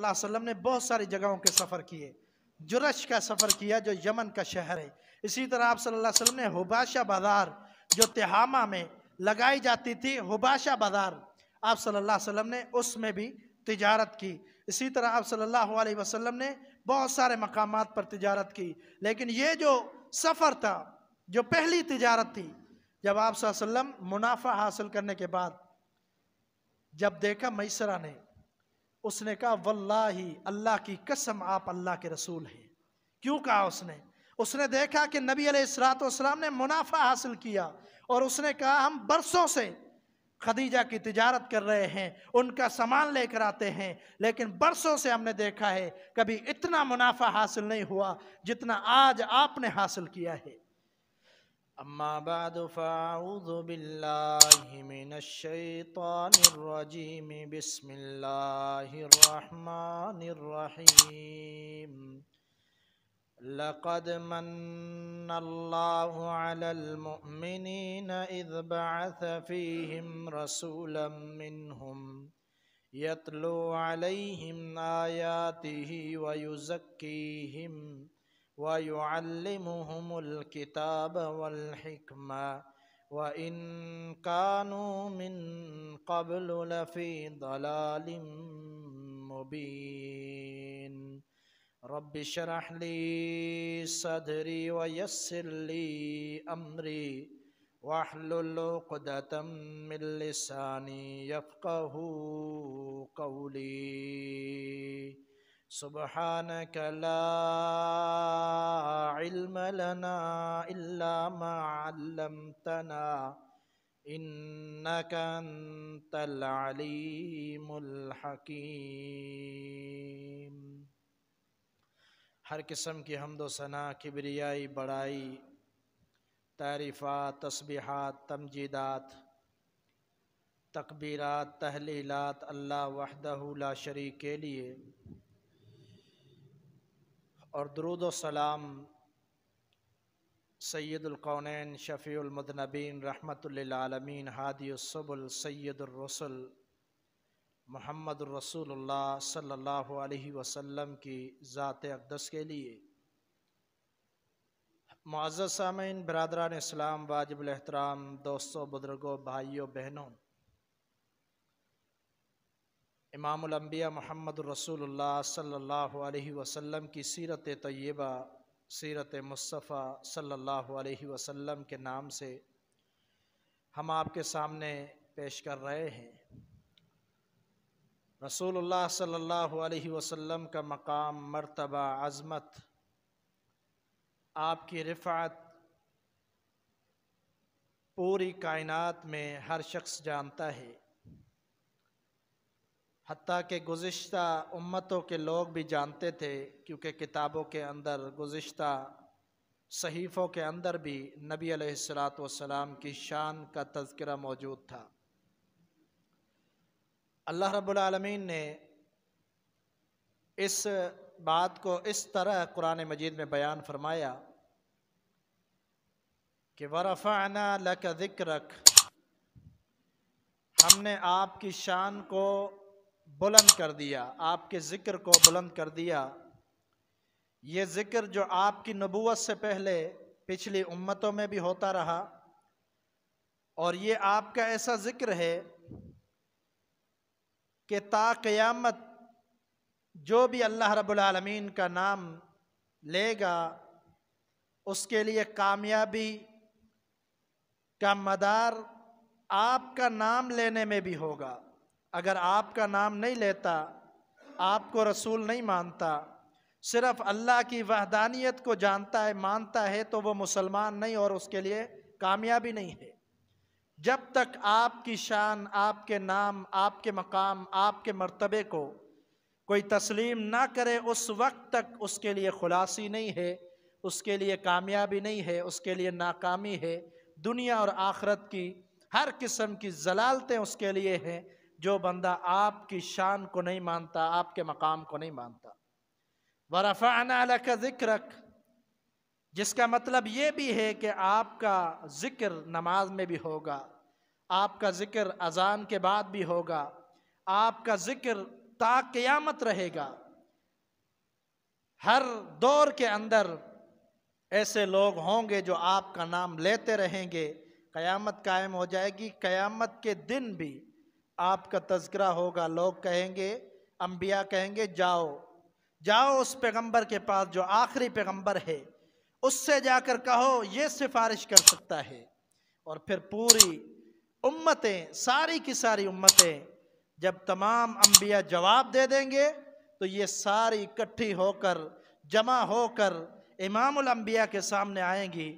सल्लल्लाहु अलैहि वसल्लम ने बहुत सारी जगहों के सफ़र किए जुरश का सफ़र किया जो यमन का शहर है इसी तरह आप सल्लल्लाहु अलैहि वसल्लम ने हुबाशा बाज़ार जो तिहामा में लगाई जाती थी हुबाशा बाज़ार आप सल्लल्लाहु अलैहि वसल्लम ने उसमें भी तिजारत की इसी तरह आप सल्लल्लाहु अलैहि वसल्लम ने बहुत सारे मकाम पर तिजारत की लेकिन ये जो सफ़र था जो पहली तजारत थी जब आप वसल्लम मुनाफा हासिल करने के बाद जब देखा मैसरा ने उसने कहा ही अल्लाह की कसम आप अल्लाह के रसूल हैं क्यों कहा उसने उसने देखा कि नबी अलैहिस्सलाम ने मुनाफा हासिल किया और उसने कहा हम बरसों से खदीजा की तिजारत कर रहे हैं उनका सामान लेकर आते हैं लेकिन बरसों से हमने देखा है कभी इतना मुनाफा हासिल नहीं हुआ जितना आज आपने हासिल किया है أما بعد فأعوذ بالله من الشيطان الرجيم بسم الله الرحمن الرحيم لقد من الله على المؤمنين إذ بعث فيهم رسولا منهم يتلو عليهم آياته ويزكيهم ويعلمهم الكتاب والحكمة وإن كانوا من قبل لفي ضلال مبين رب اشرح لي صدري ويسر لي أمري واحلل عقدة من لساني يفقه قولي سبحانك لا علم لنا إلا ما علمتنا إنك أنت العليم الحكيم हर किस्म की हमदो सना किबरियाई बड़ाई तारीफा तस्बीहात तमजीदात तकबीरात तहलीलात अल्लाह वहदहुला शरीक के लिए और दरुद सलाम सैदुलकौन शफ़ीमदनबीन रहमतलमीन हादीसबुल सैदुलरसल मोहम्मद रसूलुल्लाह सल्लल्लाहु की ज़ात अकदस के लिए मुआज़ सामीन बरदरान इस्लाम वाजिब एहतराम दोस्तों बुजुर्गों भाइयों बहनों इमामबिया महमद रसूल सल्ला वसम की सीरत तय्यबा सीरत मुस्तफ़ा सल्ला वसम के नाम से हम आपके सामने पेश कर रहे हैं रसूल सल्ला वसम का मकाम मर्तबा आजमत आपकी रिफ़ात पूरी कायनात में हर शख्स जानता है हती के गुज्त उम्मतों के लोग भी जानते थे क्योंकि किताबों के अंदर गुज्त सहीफ़ों के अंदर भी नबी सलाम की शान का तस्करा मौजूद था अल्लाह रबालमीन ने इस बात को इस तरह कुरान मजीद में बयान फरमाया कि वरफ़ाना लक हमने आपकी शान को बुलंद कर दिया आपके ज़िक्र को बुलंद कर दिया ये ज़िक्र जो आपकी नबूत से पहले पिछली उम्मतों में भी होता रहा और ये आपका ऐसा ज़िक्र है कि ताक़यामत जो भी अल्लाह रबालमीन का नाम लेगा उसके लिए कामयाबी का मदार आपका नाम लेने में भी होगा अगर आपका नाम नहीं लेता आपको रसूल नहीं मानता सिर्फ अल्लाह की वहदानियत को जानता है मानता है तो वो मुसलमान नहीं और उसके लिए कामयाबी नहीं है जब तक आपकी शान आपके नाम आपके मकाम आपके मर्तबे को कोई तस्लीम ना करे उस वक्त तक उसके लिए खुलासी नहीं है उसके लिए कामयाबी नहीं है उसके लिए नाकामी है दुनिया और आखरत की हर किस्म की जलालतें उसके लिए हैं जो बंदा आपकी शान को नहीं मानता आपके मकाम को नहीं मानता वरफ़ाना का रख जिसका मतलब ये भी है कि आपका ज़िक्र नमाज में भी होगा आपका ज़िक्र अजान के बाद भी होगा आपका ज़िक्र ताक़यामत रहेगा हर दौर के अंदर ऐसे लोग होंगे जो आपका नाम लेते रहेंगे क़यामत कायम हो जाएगी क़यामत के दिन भी आपका तस्करा होगा लोग कहेंगे अम्बिया कहेंगे जाओ जाओ उस पैगंबर के पास जो आखिरी पैगंबर है उससे जाकर कहो ये सिफारिश कर सकता है और फिर पूरी उम्मतें सारी की सारी उम्मतें जब तमाम अम्बिया जवाब दे देंगे तो ये सारी इकट्ठी होकर जमा होकर इमामुल अम्बिया के सामने आएंगी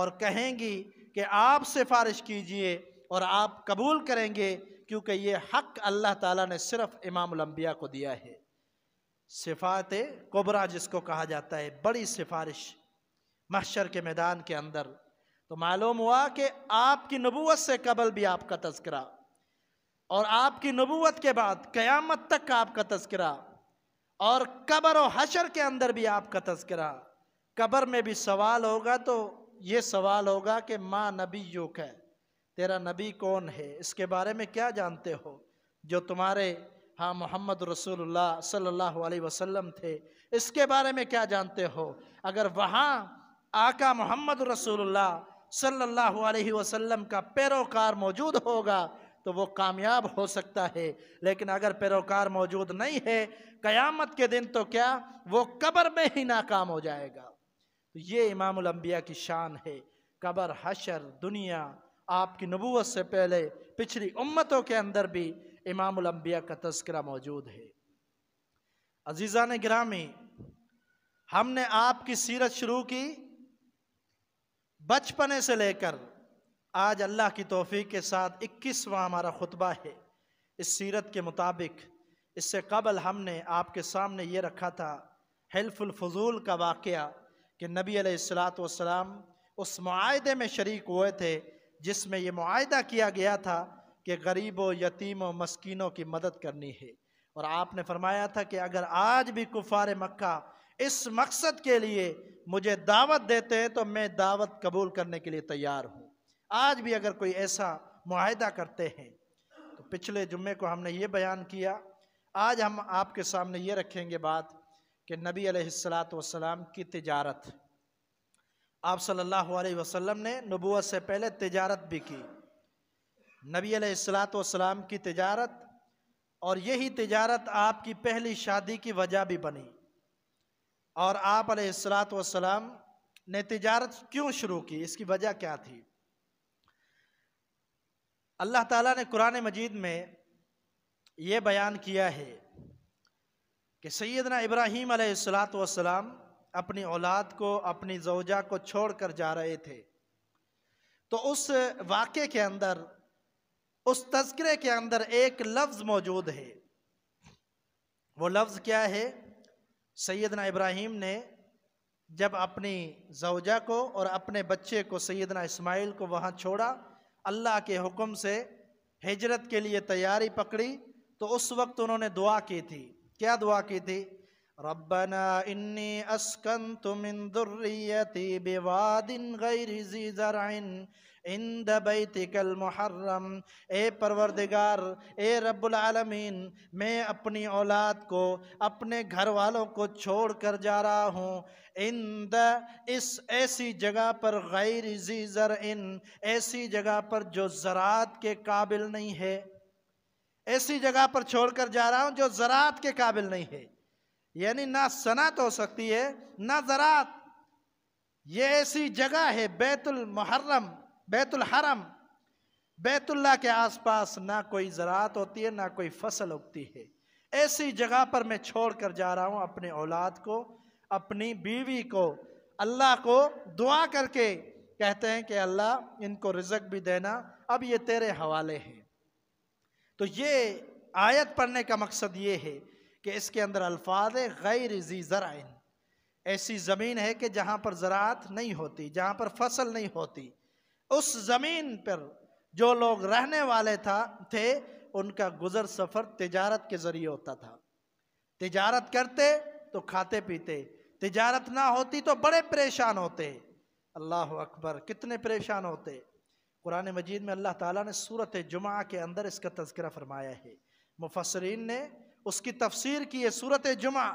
और कहेंगी कि आप सिफारिश कीजिए और आप कबूल करेंगे क्योंकि ये हक अल्लाह ताला ने सिर्फ इमाम अम्बिया को दिया है सिफात कोबरा जिसको कहा जाता है बड़ी सिफारिश महशर के मैदान के अंदर तो मालूम हुआ कि आपकी नबूत से कबल भी आपका तस्करा और आपकी नबूत के बाद क़यामत तक का आपका तस्करा और कबर और हशर के अंदर भी आपका तस्करा कबर में भी सवाल होगा तो ये सवाल होगा कि माँ नबी युग है तेरा नबी कौन है इसके बारे में क्या जानते हो जो तुम्हारे हाँ मोहम्मद रसूलुल्लाह सल्लल्लाहु अलैहि वसल्लम थे इसके बारे में क्या जानते हो अगर वहाँ आका मोहम्मद रसूलुल्लाह सल्लल्लाहु अलैहि वसल्लम का पैरोकार मौजूद होगा तो वो कामयाब हो सकता है लेकिन अगर पैरोकार मौजूद नहीं है क़यामत के दिन तो क्या वो कब्र में ही नाकाम हो जाएगा तो ये इमामबिया की शान है कब्र हशर दुनिया आपकी नबूत से पहले पिछली उम्मतों के अंदर भी इमामबिया का तस्करा मौजूद है अजीज़ा ने ग्रामी हमने आपकी सीरत शुरू की बचपने से लेकर आज अल्लाह की तोफ़ी के साथ इक्कीसवा हमारा खुतबा है इस सीरत के मुताबिक इससे कबल हमने आपके सामने ये रखा था हेल्फुलफजूल का वाक़ कि नबी सलात वसलाम उस माहे में शरीक हुए थे जिसमें ये माहदा किया गया था कि गरीबों यतीमों मस्किनों की मदद करनी है और आपने फरमाया था कि अगर आज भी कुफार मक्का इस मकसद के लिए मुझे दावत देते हैं तो मैं दावत कबूल करने के लिए तैयार हूँ आज भी अगर कोई ऐसा माहदा करते हैं तो पिछले जुम्मे को हमने ये बयान किया आज हम आपके सामने ये रखेंगे बात कि नबी अलैहिस्सलात वसलाम की तजारत आप सल्लल्लाहु अलैहि वसल्लम ने नबूत से पहले तजारत भी की नबी सलाम की तजारत और यही तजारत आपकी पहली शादी की वजह भी बनी और आप सलाम ने तजारत क्यों शुरू की इसकी वजह क्या थी अल्लाह ताला ने कुरान मजीद में ये बयान किया है कि सैदना इब्राहीम सलाम अपनी औलाद को अपनी जोजा को छोड़ कर जा रहे थे तो उस वाक़े के अंदर उस तस्करे के अंदर एक लफ्ज़ मौजूद है वो लफ्ज़ क्या है सैदना इब्राहिम ने जब अपनी जोजा को और अपने बच्चे को सैदना इसमाइल को वहाँ छोड़ा अल्लाह के हुक्म से हिजरत के लिए तैयारी पकड़ी तो उस वक्त उन्होंने दुआ की थी क्या दुआ की थी ربنا إني أسكنت من ذريتي بواد غير ذي زرع इंद बैतिकल मुहर्रम ए परवरदिगार ए रब्बुल आलमीन मैं अपनी औलाद को अपने घर वालों को छोड़ कर जा रहा हूँ इंद इस ऐसी जगह पर गैर जी जर इन ऐसी जगह पर जो ज़रात के काबिल नहीं है ऐसी जगह पर छोड़ कर जा रहा हूँ जो ज़रात के काबिल नहीं है यानी ना सनात हो सकती है ना ज़रात ये ऐसी जगह है बैतुल मुहर्रम बैतुल हरम बैतुल्ला के आसपास ना कोई ज़रात होती है ना कोई फसल उगती है ऐसी जगह पर मैं छोड़ कर जा रहा हूँ अपने औलाद को अपनी बीवी को अल्लाह को दुआ करके कहते हैं कि अल्लाह इनको रिजक भी देना अब ये तेरे हवाले है तो ये आयत पढ़ने का मकसद ये है कि इसके अंदर अल्फाज गैर जी ज़राइन ऐसी ज़मीन है कि जहाँ पर ज़रात नहीं होती जहाँ पर फसल नहीं होती उस ज़मीन पर जो लोग रहने वाले था थे उनका गुज़र सफ़र तजारत के ज़रिए होता था तजारत करते तो खाते पीते तजारत ना होती तो बड़े परेशान होते अल्लाह अकबर कितने परेशान होते कुरान मजीद में अल्लाह ताला ने सूरत जुमा के अंदर इसका तस्करा फरमाया है मुफसरीन ने उसकी तफसीर की है सूरत जुमा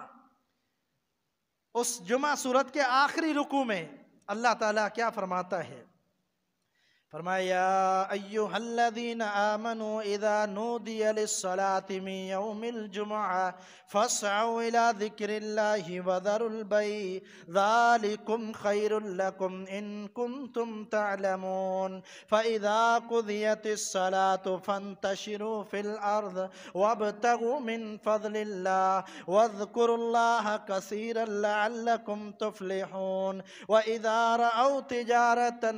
उस जुमा सूरत के आखिरी रुकू में अल्लाह ताला क्या फरमाता है فرمایا یا ایوہ الذین آمنوا اذا نودی للصلاة من یوم الجمعہ فاسعوا الى ذکر اللہ وذروا البی ذالکم خیر لکم ان کنتم تعلمون فاذا قضیت الصلاة فانتشروا في الارض وابتغوا من فضل الله واذکروا اللہ کثیرا لعلکم تفلحون واذا رأوا تجارتا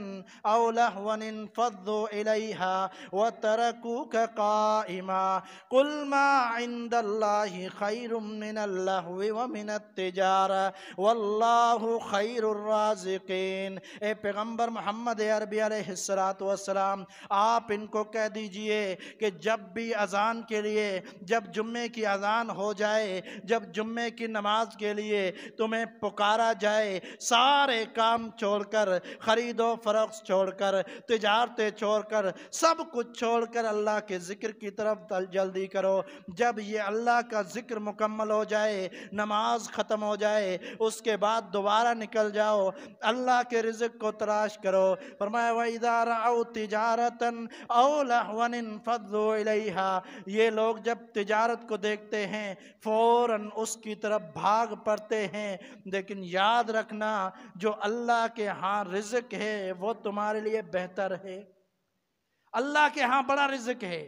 او لہونا انفضوا إليها وتركوك قائما قل ما عند الله خير من اللهو ومن التجارة والله خير الرازقين اے پیغمبر محمد عربی علیہ السلام آپ ان کو کہہ دیجئے کہ جب بھی اذان کے لیے جب جمعے کی اذان ہو جائے جب جمعے کی نماز کے لیے تمہیں پکارا جائے سارے کام چھوڑ کر خرید و ख़रीदो چھوڑ کر تو तिजारतें छोड़कर सब कुछ छोड़कर अल्लाह के ज़िक्र की तरफ जल्दी करो जब ये अल्लाह का ज़िक्र मुकम्मल हो जाए नमाज ख़त्म हो जाए उसके बाद दोबारा निकल जाओ अल्लाह के रिज़ को तलाश करो फरमाया वहीदार आओ तिजारतन ओलहवन फ़लहा ये लोग जब तजारत को देखते हैं फ़ौर उसकी तरफ भाग पड़ते हैं लेकिन याद रखना जो अल्लाह के हाँ रिज़ है वो तुम्हारे लिए बेहतर बेहतर है अल्लाह के यहाँ बड़ा रिजक है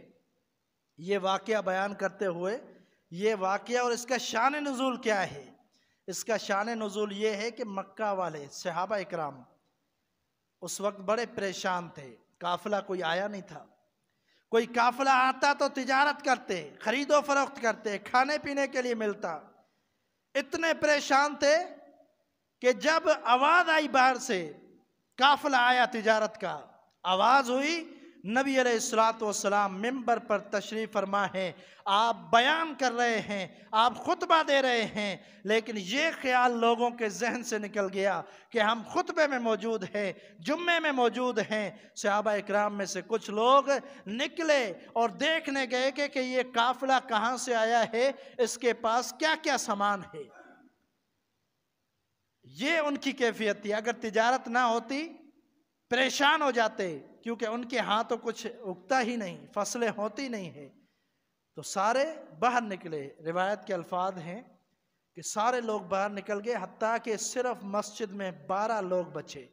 ये वाक़ बयान करते हुए ये वाक़ और इसका शान नज़ुल क्या है इसका शान नज़ुल ये है कि मक्का वाले सहाबा इकराम उस वक्त बड़े परेशान थे काफिला कोई आया नहीं था कोई काफिला आता तो तिजारत करते ख़रीदो फरोख्त करते खाने पीने के लिए मिलता इतने परेशान थे कि जब आवाज़ आई बाहर से काफिला आया तिजारत का आवाज़ हुई नबी सलाम मेंबर पर तशरी फरमा है आप बयान कर रहे हैं आप खुतबा दे रहे हैं लेकिन ये ख्याल लोगों के जहन से निकल गया कि हम खुतबे में मौजूद हैं जुम्मे में मौजूद हैं सहाबा इकराम में से कुछ लोग निकले और देखने गए कि, कि ये काफिला कहाँ से आया है इसके पास क्या क्या सामान है ये उनकी कैफियत थी अगर तिजारत ना होती परेशान हो जाते क्योंकि उनके हाथ तो कुछ उगता ही नहीं फसलें होती नहीं है तो सारे बाहर निकले रिवायत के अल्फाज हैं कि सारे लोग बाहर निकल गए हती कि सिर्फ मस्जिद में बारह लोग बचे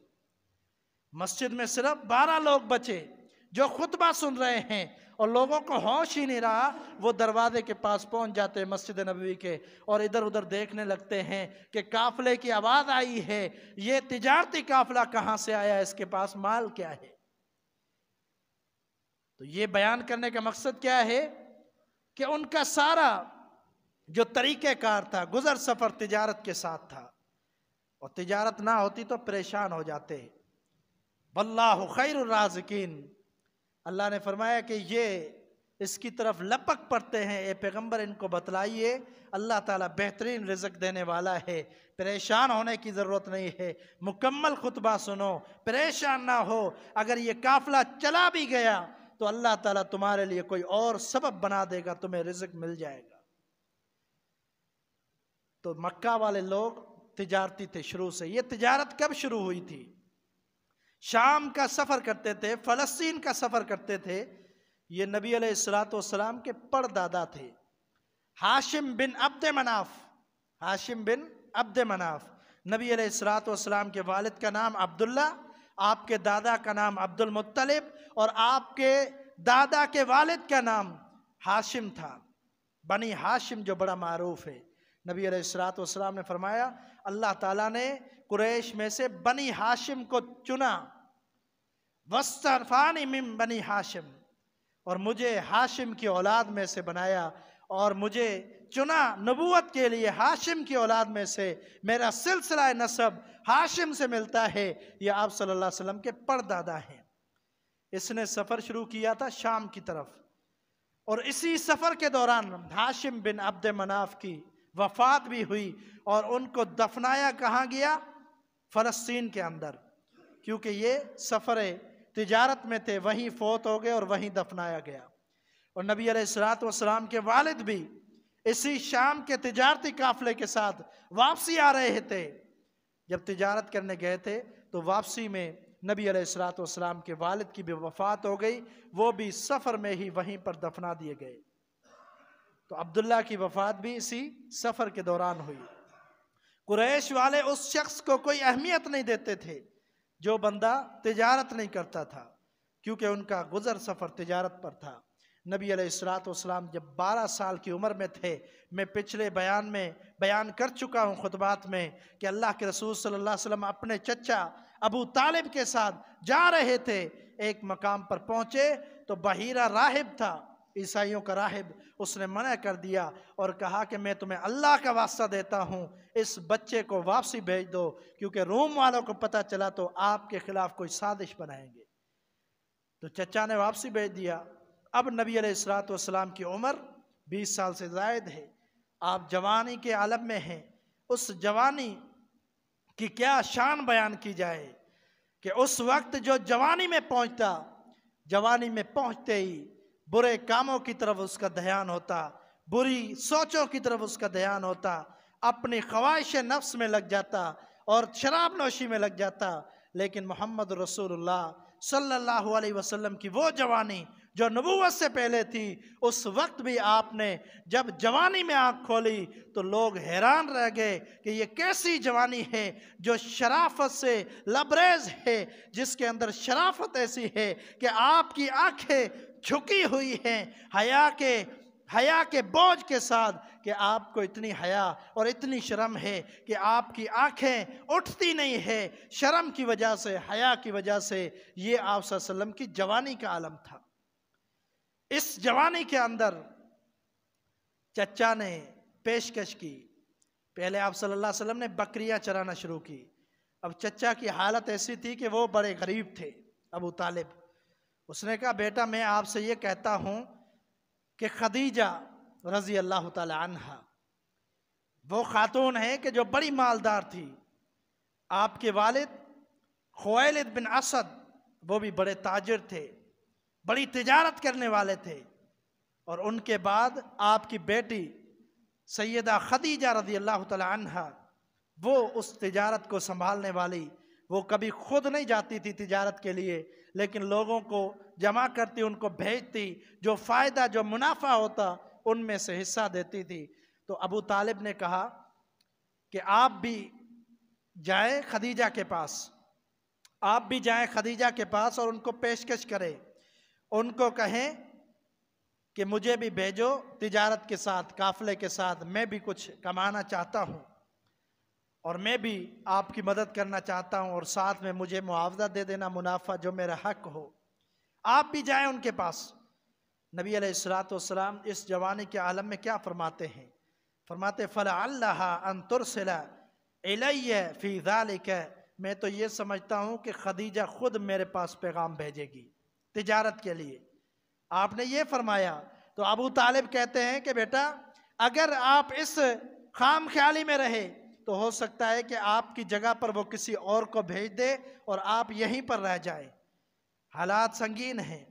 मस्जिद में सिर्फ बारह लोग बचे जो खुतबा सुन रहे हैं और लोगों को होश ही नहीं रहा वो दरवाजे के पास पहुंच जाते हैं मस्जिद नबी के और इधर उधर देखने लगते हैं कि काफ़ले की आवाज़ आई है ये तिजारती काफ़िला कहाँ से आया इसके पास माल क्या है तो ये बयान करने का मकसद क्या है कि उनका सारा जो तरीक़ेकार था गुज़र सफ़र तिजारत के साथ था और तिजारत ना होती तो परेशान हो जाते बल्ला खैर राजकीन अल्लाह ने फरमाया कि ये इसकी तरफ लपक पड़ते हैं ए पैगंबर इनको बतलाइए अल्लाह ताला बेहतरीन रिजक देने वाला है परेशान होने की ज़रूरत नहीं है मुकम्मल खुतबा सुनो परेशान ना हो अगर ये काफ़िला चला भी गया तो अल्लाह ताला तुम्हारे लिए कोई और सबब बना देगा तुम्हें रिजक मिल जाएगा तो मक्का वाले लोग तिजारती थे शुरू से ये तिजारत कब शुरू हुई थी शाम का सफ़र करते थे फ़लस्तीन का सफ़र करते थे ये नबी अलैहिस्सलाम के परदादा थे हाशिम बिन अब्द मनाफ हाशिम बिन अब्द मनाफ नबी अलैहिस्सलाम के वालिद का नाम अब्दुल्ला आपके दादा का नाम अब्दुल मुत्तलिब और आपके दादा के वालिद का नाम हाशिम था बनी हाशिम जो बड़ा मरूफ है नबी अलैहिस्सलात ने फरमाया अल्लाह ताला ने कुरैश में से बनी हाशिम को चुना वस्तफ़ानी मिम बनी हाशिम और मुझे हाशिम की औलाद में से बनाया और मुझे चुना नबूत के लिए हाशिम की औलाद में से मेरा सिलसिला नसब हाशिम से मिलता है यह आप सल्लल्लाहु अलैहि वसल्लम के परदादा हैं इसने सफ़र शुरू किया था शाम की तरफ और इसी सफ़र के दौरान हाशिम बिन अब्द मनाफ की वफात भी हुई और उनको दफनाया कहाँ गया फ़लस्तीन के अंदर क्योंकि ये सफ़र तजारत में थे वहीं फ़ोत हो गए और वहीं दफनाया गया और नबी सलात के वालिद भी इसी शाम के तजारती काफ़ले के साथ वापसी आ रहे थे जब तजारत करने गए थे तो वापसी में नबी सलात वसलाम के वालिद की भी वफ़ात हो गई वो भी सफ़र में ही वहीं पर दफना दिए गए तो अब्दुल्ला की वफात भी इसी सफ़र के दौरान हुई कुरैश वाले उस शख्स को कोई अहमियत नहीं देते थे जो बंदा तजारत नहीं करता था क्योंकि उनका गुजर सफ़र तजारत पर था नबी अलैहिस्सलाम जब 12 साल की उम्र में थे मैं पिछले बयान में बयान कर चुका हूँ खुतबात में कि अल्लाह के रसूल सल्लल्लाहु अलैहि वसल्लम अपने चचा अबू तालिब के साथ जा रहे थे एक मकाम पर पहुँचे तो बहिरा राहिब था ईसाइयों का राहिब उसने मना कर दिया और कहा कि मैं तुम्हें अल्लाह का वास्ता देता हूँ इस बच्चे को वापसी भेज दो क्योंकि रोम वालों को पता चला तो आपके खिलाफ कोई साजिश बनाएंगे तो चचा ने वापसी भेज दिया अब नबी अलैहिस्सलात की उम्र 20 साल से जायद है आप जवानी के आलम में हैं उस जवानी की क्या शान बयान की जाए कि उस वक्त जो जवानी में पहुंचता जवानी में पहुंचते ही बुरे कामों की तरफ उसका ध्यान होता बुरी सोचों की तरफ उसका ध्यान होता अपनी ख्वाहिश नफ्स में लग जाता और शराब नोशी में लग जाता लेकिन मोहम्मद रसूलुल्लाह सल्लल्लाहु अलैहि वसल्लम की वो जवानी जो नबूवत से पहले थी उस वक्त भी आपने जब जवानी में आँख खोली तो लोग हैरान रह गए कि ये कैसी जवानी है जो शराफत से लबरेज है जिसके अंदर शराफत ऐसी है कि आपकी आँखें झुकी हुई हैं हया के हया के बोझ के साथ कि आपको इतनी हया और इतनी शर्म है कि आपकी आंखें उठती नहीं है शर्म की वजह से हया की वजह से ये आप की जवानी का आलम था इस जवानी के अंदर चचा ने पेशकश की पहले आप सल्लल्लाहु अलैहि वसल्लम ने बकरियां चराना शुरू की अब चचा की हालत ऐसी थी कि वो बड़े गरीब थे अबू तालिब उसने कहा बेटा मैं आपसे ये कहता हूँ कि खदीजा रज़ी अल्लाह तहा वो ख़ातून है कि जो बड़ी मालदार थी आपके वालिद खोलद बिन असद वो भी बड़े ताजर थे बड़ी तजारत करने वाले थे और उनके बाद आपकी बेटी सैदा खदीजा रजी अल्लाह तहा वो उस तजारत को संभालने वाली वो कभी खुद नहीं जाती थी तजारत के लिए लेकिन लोगों को जमा करती उनको भेजती जो फ़ायदा जो मुनाफा होता उनमें से हिस्सा देती थी तो अबू तालिब ने कहा कि आप भी जाएं खदीजा के पास आप भी जाएं खदीजा के पास और उनको पेशकश करें उनको कहें कि मुझे भी भेजो तिजारत के साथ काफले के साथ मैं भी कुछ कमाना चाहता हूँ और मैं भी आपकी मदद करना चाहता हूँ और साथ में मुझे मुआवजा दे देना मुनाफा जो मेरा हक हो आप भी जाएं उनके पास नबी अलैहिस्सलाम इस जवानी के आलम में क्या फरमाते हैं फरमाते फ़ला अंतरसला फ़ी फ़ीज़ालिक मैं तो ये समझता हूँ कि खदीजा ख़ुद मेरे पास पैगाम भेजेगी तिजारत के लिए आपने ये फरमाया तो अबू तालिब कहते हैं कि बेटा अगर आप इस खाम ख्याली में रहे तो हो सकता है कि आपकी जगह पर वो किसी और को भेज दे और आप यहीं पर रह जाए हालात संगीन हैं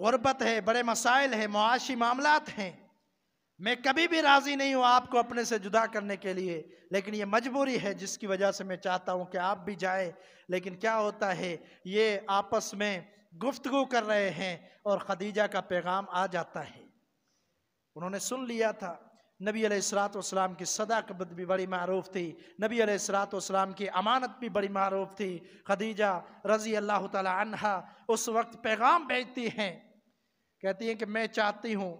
गुरबत है बड़े मसाइल हैं मुआशी मामला हैं मैं कभी भी राज़ी नहीं हूँ आपको अपने से जुदा करने के लिए लेकिन ये मजबूरी है जिसकी वजह से मैं चाहता हूँ कि आप भी जाए लेकिन क्या होता है ये आपस में गुफ्तु कर रहे हैं और खदीजा का पैगाम आ जाता है उन्होंने सुन लिया था नबी सलाम की सदाकत भी बड़ी मरूफ थी नबी सलाम की अमानत भी बड़ी मरूफ थी खदीजा रज़ी अल्लाह तहा उस वक्त पैगाम भेजती हैं कहती हैं कि मैं चाहती हूँ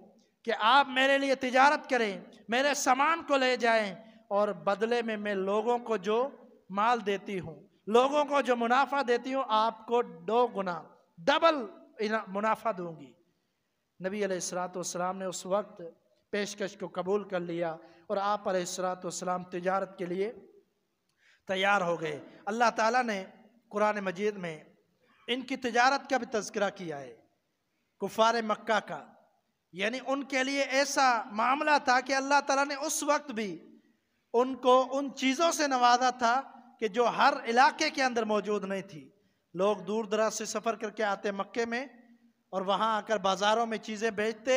कि आप मेरे लिए तजारत करें मेरे सामान को ले जाएं और बदले में मैं लोगों को जो माल देती हूँ लोगों को जो मुनाफा देती हूँ आपको दो गुना डबल मुनाफा दूंगी नबी अलैहिस्सलाम ने उस वक्त पेशकश को कबूल कर लिया और आप अलैहिस्सलाम तजारत के लिए तैयार हो गए अल्लाह ताला ने कुरान मजीद में इनकी तजारत का भी तस्करा किया है कुफार मक्का का यानी उनके लिए ऐसा मामला था कि अल्लाह ताला ने उस वक्त भी उनको उन चीज़ों से नवाजा था कि जो हर इलाके के अंदर मौजूद नहीं थी लोग दूर दराज से सफ़र करके आते मक्के में और वहाँ आकर बाज़ारों में चीज़ें बेचते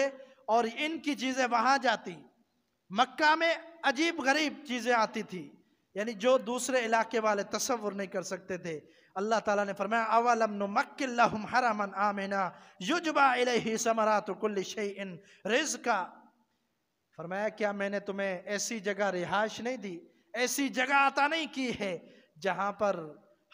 और इनकी चीज़ें वहाँ जाती मक्का में अजीब गरीब चीज़ें आती थी यानी जो दूसरे इलाके वाले तस्वुर नहीं कर सकते थे अल्लाह ताला ने फरमाया अवलम आमिना युजबा समरा तो कुल इन रिज का फरमाया क्या मैंने तुम्हें ऐसी जगह रिहाइश नहीं दी ऐसी जगह आता नहीं की है जहाँ पर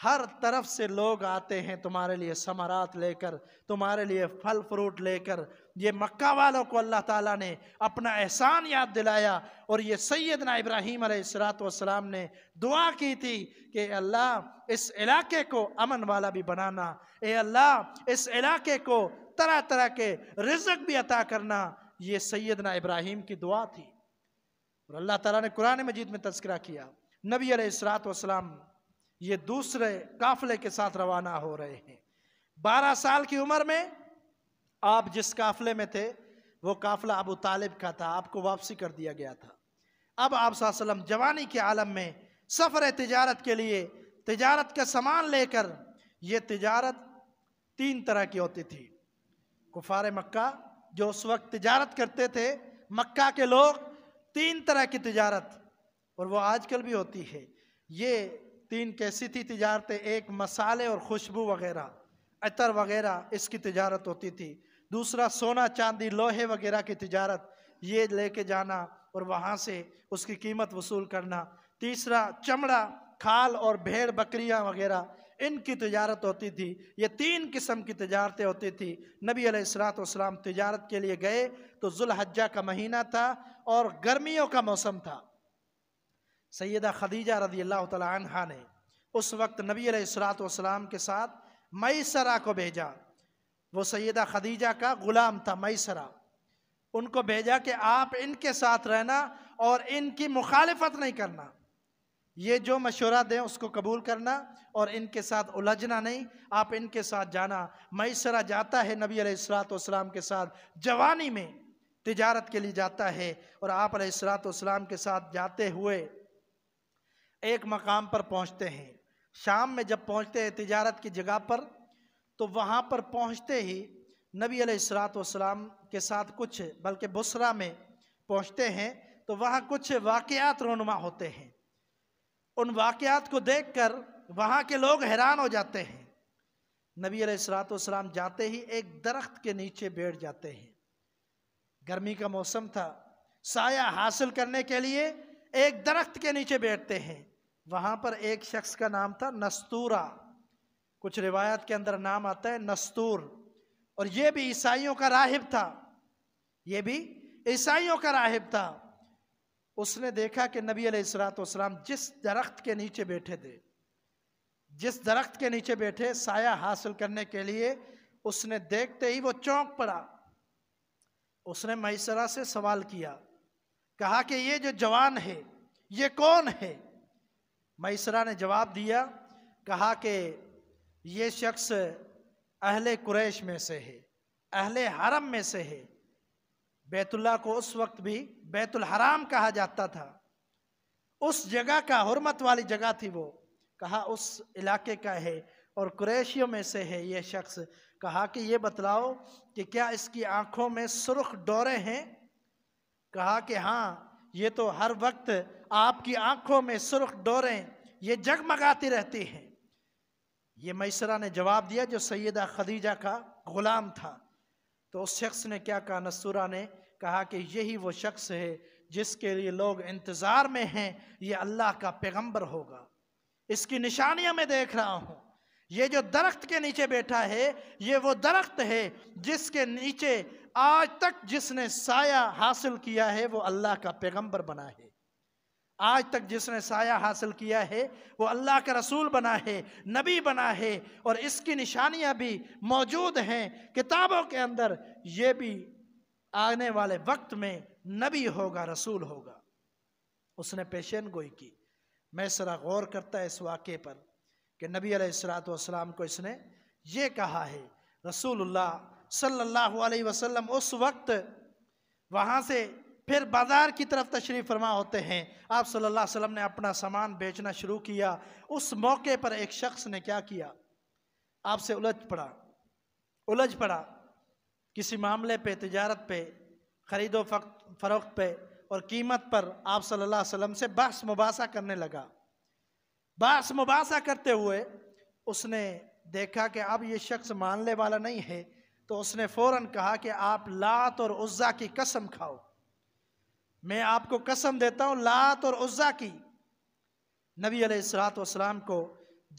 हर तरफ से लोग आते हैं तुम्हारे लिए समारात लेकर तुम्हारे लिए फल फ्रूट लेकर ये मक्का वालों को अल्लाह ताला ने अपना एहसान याद दिलाया और ये सैदना इब्राहीम सलाम ने दुआ की थी कि अल्लाह इस इलाके को अमन वाला भी बनाना ए अल्लाह इस इलाके को तरह तरह के रिजक भी अता करना ये सैदना इब्राहिम की दुआ थी और अल्लाह ताला ने कुरान मजीद में तस्करा किया नबी सलाम ये दूसरे काफले के साथ रवाना हो रहे हैं बारह साल की उम्र में आप जिस काफले में थे वो काफला अबू तालिब का था आपको वापसी कर दिया गया था अब आप वसल्लम जवानी के आलम में सफ़र तजारत के लिए तजारत का सामान लेकर ये तजारत तीन तरह की होती थी कुफार मक्का जो उस वक्त तजारत करते थे मक्का के लोग तीन तरह की तजारत और वो आजकल भी होती है ये तीन कैसी थी तजारतें एक मसाले और खुशबू वगैरह अतर वगैरह इसकी तजारत होती थी दूसरा सोना चांदी लोहे वगैरह की तजारत ये लेके जाना और वहाँ से उसकी कीमत वसूल करना तीसरा चमड़ा खाल और भेड़ बकरियाँ वगैरह इनकी तजारत होती थी ये तीन किस्म की तजारतें होती थी नबी अलैहिस्सलाम तजारत के लिए गए तो जुल्हज्जा का महीना था और गर्मियों का मौसम था सैदा खदीजा रदी अल्लाह तहा ने उस वक्त नबी सलाम के साथ मैसरा को भेजा वो सैदा खदीजा का ग़ुलाम था मैसरा उनको भेजा कि आप इनके साथ रहना और इनकी मुखालफत नहीं करना ये जो मशवरा दें उसको कबूल करना और इनके साथ उलझना नहीं आप इनके साथ जाना मैसरा जाता है नबी सलाम के साथ जवानी में तजारत के लिए जाता है और आप अलैहिस्सलाम के साथ जाते हुए एक मकाम पर पहुंचते हैं शाम में जब पहुंचते हैं तिजारत की जगह पर तो वहाँ पर पहुंचते ही नबी अलैहिस्सलाम के साथ कुछ बल्कि बुसरा में पहुंचते हैं तो वहाँ कुछ वाकयात रोनुमा होते हैं उन वाकयात को देख कर वहाँ के लोग हैरान हो जाते हैं नबी अलैहिस्सलाम जाते ही एक दरख्त के नीचे बैठ जाते हैं गर्मी का मौसम था साया हासिल करने के लिए एक दरख्त के नीचे बैठते हैं वहां पर एक शख्स का नाम था नस्तूरा कुछ रिवायत के अंदर नाम आता है नस्तूर और ये भी ईसाइयों का राहिब था ये भी ईसाइयों का राहिब था उसने देखा कि नबी अलैहिस्सलाम जिस दरख्त के नीचे बैठे थे जिस दरख्त के नीचे बैठे साया हासिल करने के लिए उसने देखते ही वो चौंक पड़ा उसने मैसरा से सवाल किया कहा कि ये जो जवान है ये कौन है मैसरा ने जवाब दिया कहा कि ये शख्स अहले कुरैश में से है अहले हरम में से है बैतुल्ला को उस वक्त भी बैतुल हराम कहा जाता था उस जगह का हरमत वाली जगह थी वो कहा उस इलाके का है और कुरैशियों में से है ये शख्स कहा कि ये बतलाओ कि क्या इसकी आंखों में सुर्ख डोरे हैं कहा कि हाँ ये तो हर वक्त आपकी आंखों में सुर्ख डोरें ये जगमगाती रहती हैं ये मैसरा ने जवाब दिया जो सैदा खदीजा का गुलाम था तो उस शख्स ने क्या कहा नसूरा ने कहा कि यही वो शख्स है जिसके लिए लोग इंतज़ार में हैं ये अल्लाह का पैगंबर होगा इसकी निशानियां मैं देख रहा हूँ ये जो दरख्त के नीचे बैठा है ये वो दरख्त है जिसके नीचे आज तक जिसने साया हासिल किया है वो अल्लाह का पैगंबर बना है आज तक जिसने साया हासिल किया है वो अल्लाह का रसूल बना है नबी बना है और इसकी निशानियां भी मौजूद हैं किताबों के अंदर ये भी आने वाले वक्त में नबी होगा रसूल होगा उसने पेशन गोई की मैं सरा गौर करता है इस वाक़े पर कि नबी सलाम को इसने ये कहा है रसूलुल्लाह सल्लल्लाहु अलैहि वसल्लम उस वक्त वहाँ से फिर बाज़ार की तरफ तशरीफ़ फरमा होते हैं आप सल्लल्लाहु अलैहि वसल्लम ने अपना सामान बेचना शुरू किया उस मौके पर एक शख्स ने क्या किया आपसे उलझ पड़ा उलझ पड़ा किसी मामले पे तजारत पे ख़रीदो फरोख्त पे और कीमत पर आप सल्लल्लाहु अलैहि वसल्लम से बहस मुबासा करने लगा बहस मुबासा करते हुए उसने देखा कि अब ये शख्स मानने वाला नहीं है तो उसने फ़ौर कहा कि आप लात और उज़्ज़ा की कसम खाओ मैं आपको कसम देता हूँ लात और उज़ा की नबी अलैहिस्सलाम को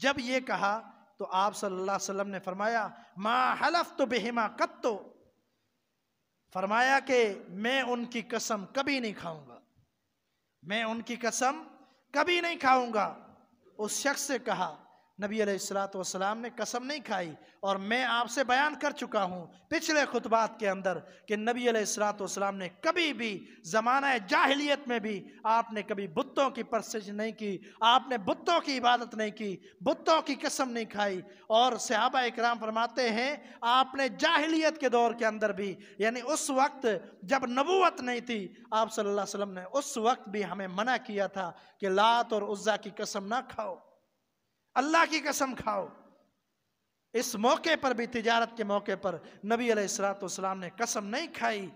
जब ये कहा तो आप सल्लल्लाहु अलैहि वसल्लम ने फरमाया मा हलफ तो बेहिमा कत्तो फरमाया कि मैं उनकी कसम कभी नहीं खाऊंगा मैं उनकी कसम कभी नहीं खाऊंगा उस शख्स से कहा नबी सलाम ने कसम नहीं खाई और मैं आपसे बयान कर चुका हूँ पिछले खुतबात के अंदर कि नबी सलाम ने कभी भी ज़माना जाहलीत में भी आपने कभी बुतों की परसिश नहीं की आपने बुतों की इबादत नहीं की बुतों की कसम नहीं खाई और सहाबा इकराम फरमाते हैं आपने जाहलीत के दौर के अंदर भी यानी उस वक्त जब नबूत नहीं थी आप सल्लल्लाहु अलैहि वसल्लम ने उस वक्त भी हमें मना किया था कि लात और उज़्ज़ा की कसम ना खाओ अल्लाह की कसम खाओ इस मौके पर भी तिजारत के मौके पर नबी सलाम ने कसम नहीं खाई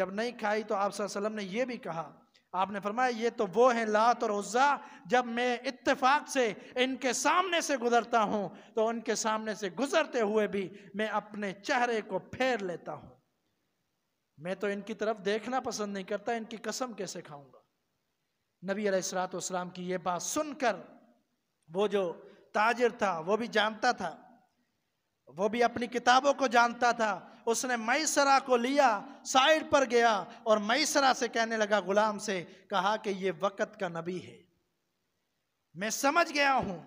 जब नहीं खाई तो आप वसल्लम ने यह भी कहा आपने फरमाया ये तो वो हैं लात और उज़ा जब मैं इत्तेफाक से इनके सामने से गुजरता हूँ तो उनके सामने से गुजरते हुए भी मैं अपने चेहरे को फेर लेता हूँ मैं तो इनकी तरफ देखना पसंद नहीं करता इनकी कसम कैसे खाऊंगा नबी सलाम की ये बात सुनकर वो जो ताजिर था वो भी जानता था वो भी अपनी किताबों को जानता था उसने मैसरा को लिया साइड पर गया और मैसरा से कहने लगा गुलाम से कहा कि ये वक़्त का नबी है मैं समझ गया हूँ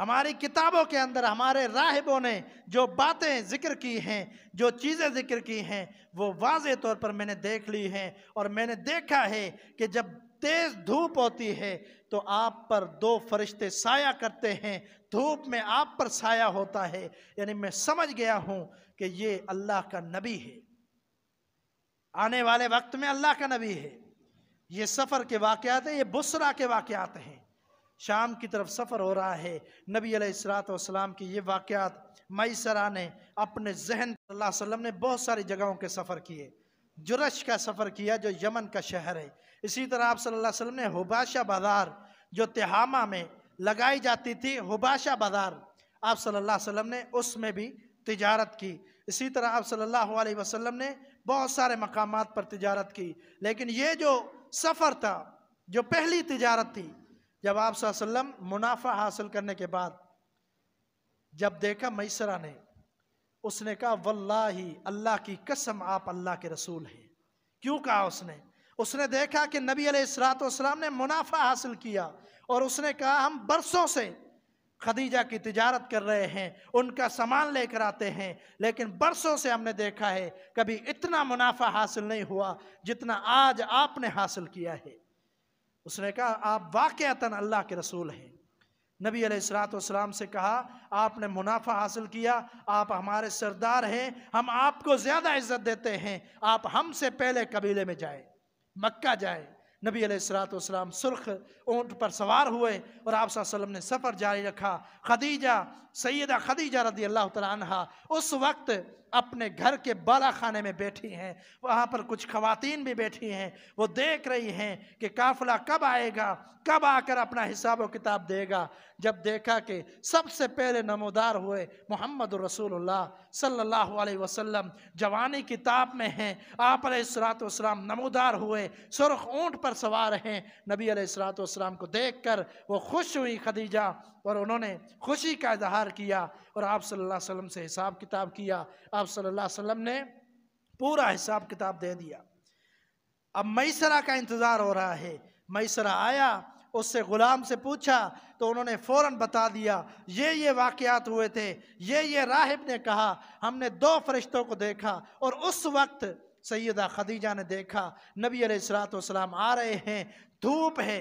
हमारी किताबों के अंदर हमारे राहबों ने जो बातें जिक्र की हैं जो चीज़ें जिक्र की हैं वो वाज तौर पर मैंने देख ली हैं और मैंने देखा है कि जब तेज़ धूप होती है तो आप पर दो फरिश्ते साया करते हैं धूप में आप पर साया होता है यानी मैं समझ गया हूं कि ये अल्लाह का नबी है आने वाले वक्त में अल्लाह का नबी है ये सफ़र के वाक़ात हैं ये बुसरा के वाक़ात हैं शाम की तरफ सफ़र हो रहा है नबी सलाम की ये वाक़ात मैसरा ने अपने जहन वसल्लम ने बहुत सारी जगहों के सफ़र किए जुरश का सफ़र किया जो यमन का शहर है इसी तरह आप सल्लल्लाहु अलैहि वसल्लम ने हुबाशा बाज़ार जो तिहामा में लगाई जाती थी हुबाशा बाज़ार आप सल्लल्लाहु अलैहि वसल्लम ने उसमें भी तिजारत की इसी तरह आप सल्लल्लाहु अलैहि वसल्लम ने बहुत सारे मकाम पर तिजारत की लेकिन ये जो सफ़र था जो पहली तिजारत थी जब आप वसल्लम मुनाफा हासिल करने के बाद जब देखा मैसरा ने उसने कहा वल्लाही अल्लाह की कसम आप अल्लाह के रसूल हैं क्यों कहा उसने उसने देखा कि नबी सलाम ने मुनाफा हासिल किया और उसने कहा हम बरसों से खदीजा की तिजारत कर रहे हैं उनका सामान लेकर आते हैं लेकिन बरसों से हमने देखा है कभी इतना मुनाफा हासिल नहीं हुआ जितना आज आपने हासिल किया है उसने कहा आप वाक़ता अल्लाह के रसूल हैं नबी अलैहिस्सलाम से कहा आपने मुनाफा हासिल किया आप हमारे सरदार हैं हम आपको ज़्यादा इज्जत देते हैं आप हमसे पहले कबीले में जाएं मक्का जाए नबी सलाम सुर्ख ऊँट पर सवार हुए और आप वसल्लम ने सफ़र जारी रखा खदीजा सैदा खदीजा रदी अल्लाह तला उस वक्त अपने घर के बाला खाने में बैठी हैं वहाँ पर कुछ खवातीन भी बैठी हैं वो देख रही हैं कि काफिला कब आएगा कब आकर अपना हिसाब व किताब देगा जब देखा कि सबसे पहले नमोदार हुए मोहम्मद रसूलुल्लाह सल्लल्लाहु अलैहि वसल्लम जवानी किताब में हैं आप सलाम नमोदार हुए सुरख ऊँट पर सवार हैं नबी वाम को देख कर वो खुश हुई खदीजा और उन्होंने खुशी का इजहार किया और आप सल्लल्लाहु अलैहि वसल्लम से हिसाब किताब किया आप सल्लल्लाहु अलैहि वसल्लम ने पूरा हिसाब किताब दे दिया अब मैसरा का इंतज़ार हो रहा है मैसरा आया उससे ग़ुलाम से पूछा तो उन्होंने फ़ौर बता दिया ये ये वाक़ात हुए थे ये ये राहिब ने कहा हमने दो फरिश्तों को देखा और उस वक्त सैदा खदीजा ने देखा नबी अलैहिस्सलाम आ रहे हैं धूप है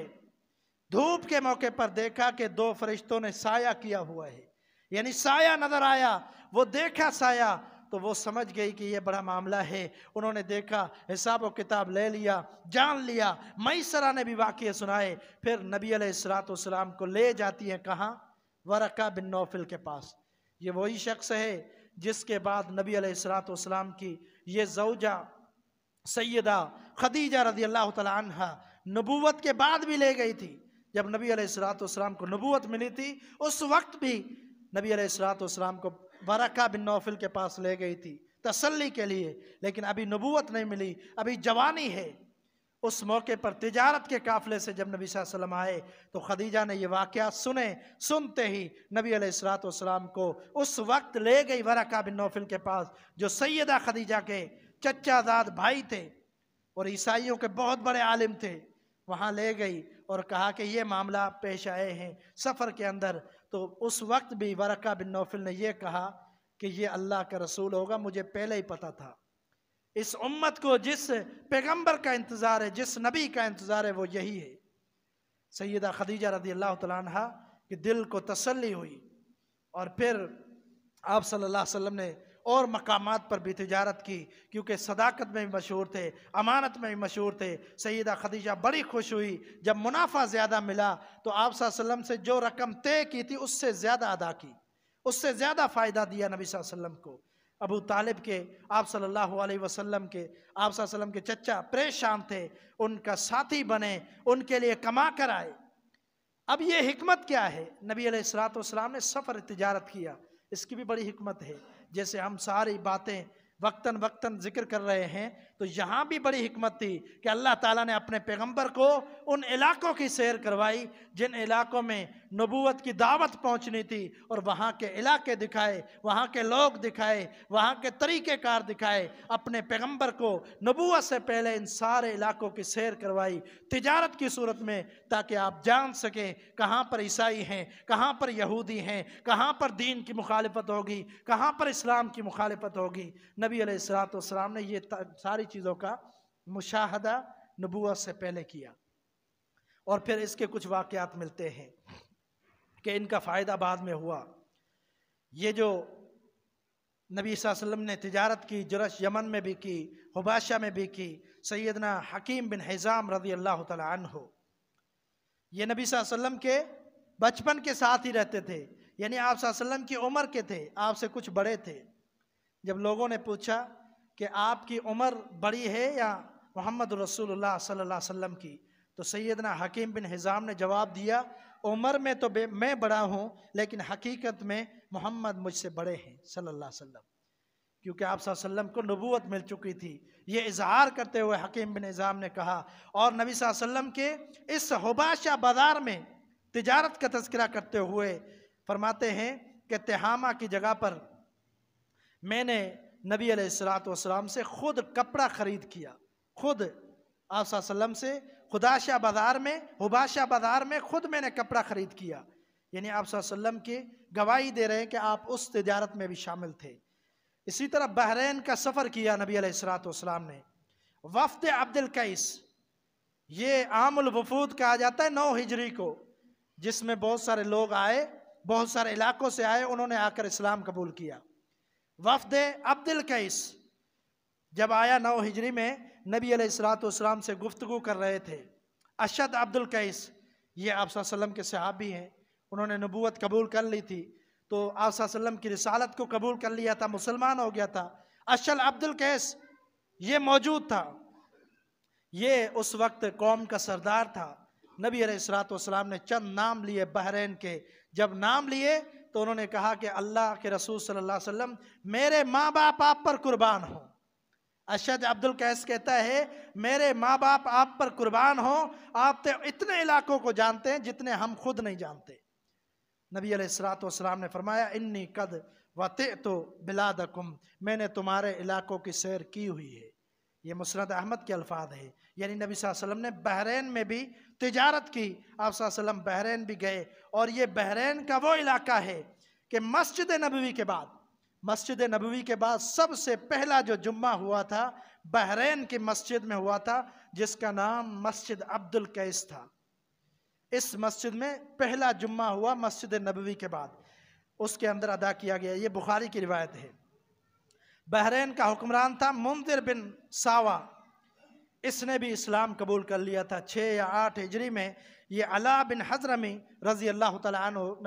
धूप के मौके पर देखा कि दो फरिश्तों ने साया किया हुआ है यानी साया नजर आया वो देखा साया तो वो समझ गई कि ये बड़ा मामला है उन्होंने देखा हिसाब और किताब ले लिया जान लिया मई सरा ने भी वाक्य सुनाए फिर नबी अलैहिस्सलाम को ले जाती है कहाँ वरका बिन नौफिल के पास ये वही शख्स है जिसके बाद नबी अलैहिस्सलाम की ये जौजा सैदा खदीजा रजी अल्लाह तला नबूवत के बाद भी ले गई थी जब नबी अलैहिस्सलाम को नबूवत मिली थी उस वक्त भी नबी अलैहिस्सलाम को बरका बिन नौफिल के पास ले गई थी तसल्ली के लिए लेकिन अभी नबूत नहीं मिली अभी जवानी है उस मौके पर तिजारत के काफ़िले से जब नबी वसल्लम आए तो खदीजा ने ये वाक़ सुने सुनते ही नबी अलैहिस्सलाम को उस वक्त ले गई वरका बिन नौफिल के पास जो सैदा खदीजा के चचाजाद भाई थे और ईसाइयों के बहुत बड़े आलिम थे वहाँ ले गई और कहा कि ये मामला पेश आए हैं सफ़र के अंदर तो उस वक्त भी वरका बिन नौफिल ने यह कहा कि ये अल्लाह का रसूल होगा मुझे पहले ही पता था इस उम्मत को जिस पैगंबर का इंतज़ार है जिस नबी का इंतज़ार है वो यही है सैदा खदीजा रदी अल्लाह तहा कि दिल को तसल्ली हुई और फिर आप सल्लल्लाहु अलैहि वसल्लम ने और मकाम पर भी तजारत की क्योंकि सदाकत में भी मशहूर थे अमानत में भी मशहूर थे सैदा खदीजा बड़ी खुश हुई जब मुनाफा ज़्यादा मिला तो आप वसम से जो रकम तय की थी उससे ज़्यादा अदा की उससे ज़्यादा फ़ायदा दिया नबी वसम को अबू तालिब के आप सल्लल्लाहु अलैहि वसल्लम के आप वसल्लम के चचा परेशान थे उनका साथी बने उनके लिए कमा कर आए अब ये हमत क्या है नबी सलाम ने सफ़र तजारत किया इसकी भी बड़ी हमत है जैसे हम सारी बातें वक्तन वक्तन जिक्र कर रहे हैं तो यहाँ भी बड़ी हमत थी कि अल्लाह ताला ने अपने पैगम्बर को उन इलाकों की सैर करवाई जिन इलाकों में नबूवत की दावत पहुँचनी थी और वहाँ के इलाके दिखाए वहाँ के लोग दिखाए वहाँ के तरीक़ेकार दिखाए अपने पैगम्बर को नबूवत से पहले इन सारे इलाकों की सैर करवाई तजारत की सूरत में ताकि आप जान सकें कहाँ पर ईसाई हैं कहाँ पर यहूदी हैं कहाँ पर दीन की मुखालफत होगी कहाँ पर इस्लाम की मुखालफत होगी नबी अलैहिस्सलाम ने ये सारी सारी चीज़ों का मुशाहदा नबूत से पहले किया और फिर इसके कुछ वाक़ात मिलते हैं कि इनका फ़ायदा बाद में हुआ ये जो नबी वसल्लम ने तजारत की जुरश यमन में भी की हुबाशा में भी की सैदना हकीम बिन हज़ाम रजी अल्लाह तहो ये नबी वसल्लम के बचपन के साथ ही रहते थे यानी आप वसल्लम की उम्र के थे आपसे कुछ बड़े थे जब लोगों ने पूछा कि आपकी उम्र बड़ी है या मोहम्मद रसूलुल्लाह सल्लल्लाहु अलैहि वसल्लम की तो सैदना हकीम बिन हिज़ाम ने जवाब दिया उम्र में तो मैं बड़ा हूँ लेकिन हकीकत में मोहम्मद मुझसे बड़े हैं सल्लल्लाहु अलैहि वसल्लम क्योंकि आप वसल्लम को नबूत मिल चुकी थी ये इजहार करते हुए हकीम बिन निज़ाम ने कहा और नबी वसल्लम के इस हबाशा बाज़ार में तजारत का तस्करा करते हुए फरमाते हैं कि तहामा की जगह पर मैंने नबी सलाम से खुद कपड़ा ख़रीद किया खुद आप वसल्लम से खुदाशाह बाज़ार में हुबाशाह बाज़ार में खुद मैंने कपड़ा ख़रीद किया यानी आप वसल्लम के गवाही दे रहे हैं कि आप उस तजारत में भी शामिल थे इसी तरह बहरीन का सफ़र किया नबी सलाम ने वफ्द अब्दुल कैस ये आमुल वफूद कहा जाता है नौ हिजरी को जिसमें बहुत सारे लोग आए बहुत सारे इलाकों से आए उन्होंने आकर इस्लाम कबूल किया वफद अब्दुल कैस जब आया नौ हिजरी में नबी अलैहिस्सलाम से गुफ्तु कर रहे थे अशद अब्दुल कैस ये आप वसम के सहाबी हैं उन्होंने नबूत कबूल कर ली थी तो आप वसम की रसालत को कबूल कर लिया था मुसलमान हो गया था अशल अब्दुल कैस ये मौजूद था ये उस वक्त कौम का सरदार था नबी अलैहिस्सलाम ने चंद नाम लिए बहरीन के जब नाम लिए तो उन्होंने कहा कि अल्लाह के रसूल सल्लल्लाहु अलैहि वसल्लम मेरे माँ बाप आप पर कुर्बान हो अशद अब्दुल कैस कहता है मेरे माँ बाप आप पर कुर्बान हो आप तो इतने इलाकों को जानते हैं जितने हम खुद नहीं जानते नबी अलैहिस्सलाम ने फरमाया इन्नी कद वते तो बिलादकुम मैंने तुम्हारे इलाकों की सैर की हुई है ये मुसरत अहमद के अल्फाज है यानी नबी वसल्लम ने बहरीन में भी तजारत की आप वसल्लम बहरीन भी गए और ये बहरीन का वो इलाका है कि मस्जिद नबवी के बाद मस्जिद नबवी के बाद सबसे पहला जो जुम्मा हुआ था बहरीन की मस्जिद में हुआ था जिसका नाम मस्जिद अब्दुल कैस था इस मस्जिद में पहला जुम्मा हुआ मस्जिद नबवी के बाद उसके अंदर अदा किया गया ये बुखारी की रिवायत है बहरीन का हुक्मरान था मुंदिर बिन सावा इसने भी इस्लाम कबूल कर लिया था छः या आठ हिजरी में ये अला बिन हजरमी रज़ी अल्लाह तु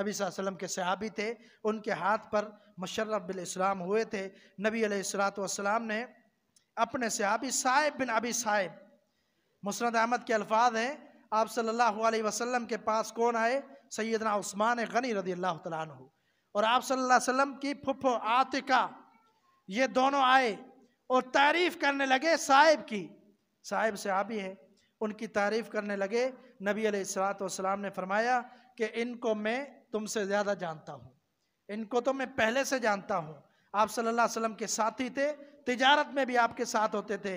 नबी वसल्लम के सहाबी थे उनके हाथ पर मशर्रफ इस्लाम हुए थे नबी अलैहिस्सलाम ने अपने सहाबी साहिब बिन अबी साहिब मुसरद अहमद के अल्फाज हैं आप सल्लल्लाहु अलैहि वसल्लम के पास कौन आए सैदना उस्मान गनी रज़ी अल्लाह तु और आप सल्लल्लाहु अलैहि वसल्लम की फुफ्फो आतिका ये दोनों आए और तारीफ करने लगे साहिब की साहिब से आबी है उनकी तारीफ करने लगे नबी अलैहिस्सलाम ने फरमाया कि इनको मैं तुमसे ज़्यादा जानता हूँ इनको तो मैं पहले से जानता हूँ आप सल्लल्लाहु अलैहि वसल्लम के ही थे तिजारत में भी आपके साथ होते थे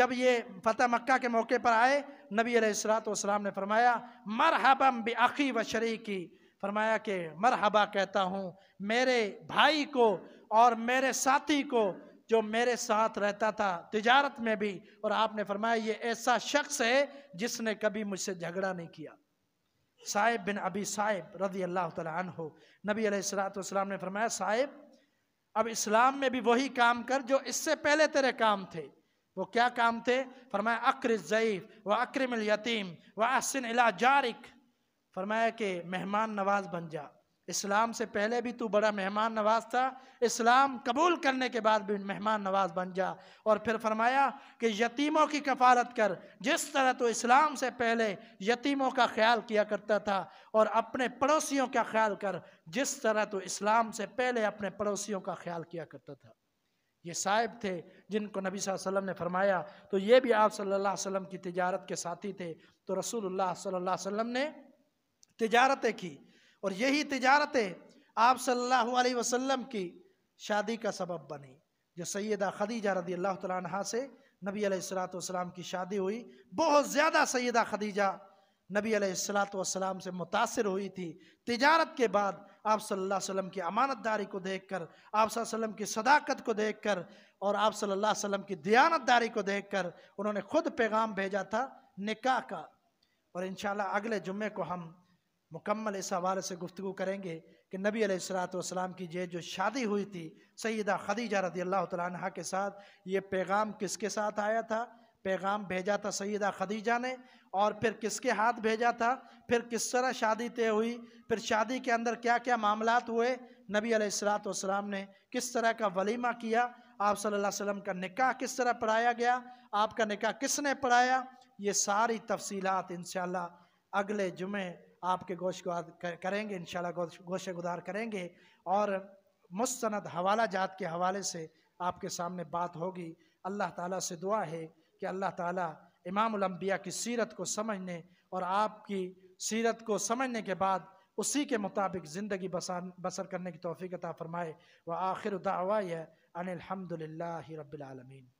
जब ये फ़तेह मक्का के मौके पर आए नबी अलैहिस्सलाम ने फरमाया मरहबम अखी व शरीकी फरमाया कि मरहबा कहता हूँ मेरे भाई को और मेरे साथी को जो मेरे साथ रहता था तिजारत में भी और आपने फरमाया ये ऐसा शख्स है जिसने कभी मुझसे झगड़ा नहीं किया साहिब बिन अबी साहिब रज़ी अल्लाह तन हो नबी सलाम ने फरमाया साहिब अब इस्लाम में भी वही काम कर जो इससे पहले तेरे काम थे वो क्या काम थे फरमाया अक्र ज़यीफ़ व अक्रम यतीम व असिन अला जारिक फरमाया कि मेहमान नवाज बन जा इस्लाम से पहले भी तू बड़ा मेहमान नवाज था इस्लाम कबूल करने के बाद भी मेहमान नवाज बन जा और फिर फरमाया कि यतीमों की कफालत कर जिस तरह तो इस्लाम से पहले यतीमों का ख्याल किया करता था और अपने पड़ोसियों का ख्याल कर जिस तरह तो इस्लाम से पहले अपने पड़ोसियों का ख्याल किया करता था ये साहिब थे जिनको नबी वसल्लम ने फरमाया तो ये भी आप सल्लल्लाहु अलैहि वसल्लम की तिजारत के साथी थे तो रसूलुल्लाह सल्लल्लाहु अलैहि वसल्लम ने तिजारतें की और यही तजारतें आप सल्लल्लाहु अलैहि वसल्लम की शादी का सबब बनी जो सैदा खदीजा रदी अल्लाह तह से नबी सलाम की शादी हुई बहुत ज़्यादा सैदा खदीजा नबी सलाम से मुतासर हुई थी तजारत के बाद आप सल्लल्लाहु अलैहि वसल्लम की अमानतदारी को देखकर आप वसल्लम की सदाकत को देखकर और आप सल्लल्लाहु अलैहि वसल्लम की दयानतदारी को देखकर उन्होंने खुद पैगाम भेजा था निकाह का और इन अगले जुम्मे को हम मुकम्मल इस हवाले से गुफ्तु करेंगे कि नबी सलाम की ये जो शादी हुई थी सैदा खदीजा रदी अल्लाह तह के साथ ये पैगाम किसके साथ आया था पैगाम भेजा था सैदा खदीजा ने और फिर किसके हाथ भेजा था फिर किस तरह शादी तय हुई फिर शादी के अंदर क्या क्या मामला हुए नबी सलाम ने किस तरह का वलीमा किया आप सल्लल्लाहु अलैहि वसल्लम का निकाह किस तरह पढ़ाया गया आपका निकाह किसने पढ़ाया ये सारी तफसीलात इन अगले जुमे आपके गोश करेंगे इन गोश गुदार करेंगे और मुस्ंद हवाला जात के हवाले से आपके सामने बात होगी अल्लाह ताला से दुआ है कि अल्लाह ताला इमामबिया की सीरत को समझने और आपकी सीरत को समझने के बाद उसी के मुताबिक ज़िंदगी बसान बसर करने की तोफ़ी अता फ़रमाए व आखिर दावा अनिलहमदिल्ला रबालमीन